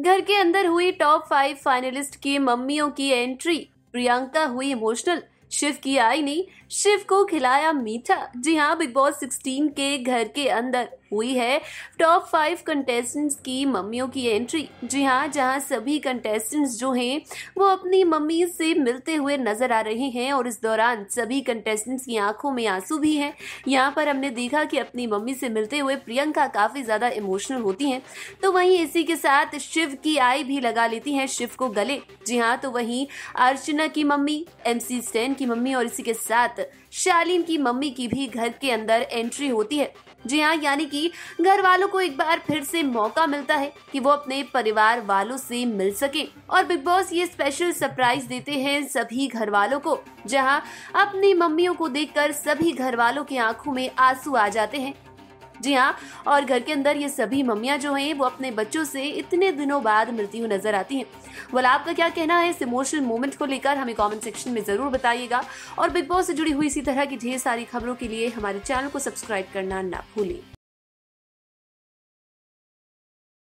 घर के अंदर हुई टॉप फाइव फाइनलिस्ट की मम्मियों की एंट्री प्रियंका हुई इमोशनल शिव की आई ने शिव को खिलाया मीठा जी हाँ बिग बॉस 16 के घर के अंदर हुई है टॉप फाइव कंटेस्टेंट्स की मम्मियों की एंट्री जी हाँ जहाँ सभी कंटेस्टेंट्स जो हैं वो अपनी मम्मी से मिलते हुए नजर आ रहे हैं और इस दौरान सभी कंटेस्टेंट्स की आंखों में आंसू भी हैं यहाँ पर हमने देखा कि अपनी मम्मी से मिलते हुए प्रियंका काफ़ी ज़्यादा इमोशनल होती हैं तो वहीं इसी के साथ शिव की आई भी लगा लेती हैं शिव को गले जी हाँ तो वहीं अर्चना की मम्मी एम सी स्टैन की की मम्मी और इसी के साथ शालीन की मम्मी की भी घर के अंदर एंट्री होती है जी हाँ यानी कि घर वालों को एक बार फिर से मौका मिलता है कि वो अपने परिवार वालों से मिल सके और बिग बॉस ये स्पेशल सरप्राइज देते हैं सभी घर वालों को जहाँ अपनी मम्मियों को देखकर सभी घर वालों की आंखों में आंसू आ जाते हैं जी हाँ और घर के अंदर ये सभी मम्मियाँ जो हैं वो अपने बच्चों से इतने दिनों बाद मिलती हुई नजर आती हैं वाला आपका क्या कहना है इस इमोशनल मोमेंट को लेकर हमें कॉमेंट सेक्शन में ज़रूर बताइएगा और बिग बॉस से जुड़ी हुई इसी तरह की ढेर सारी खबरों के लिए हमारे चैनल को सब्सक्राइब करना ना भूलें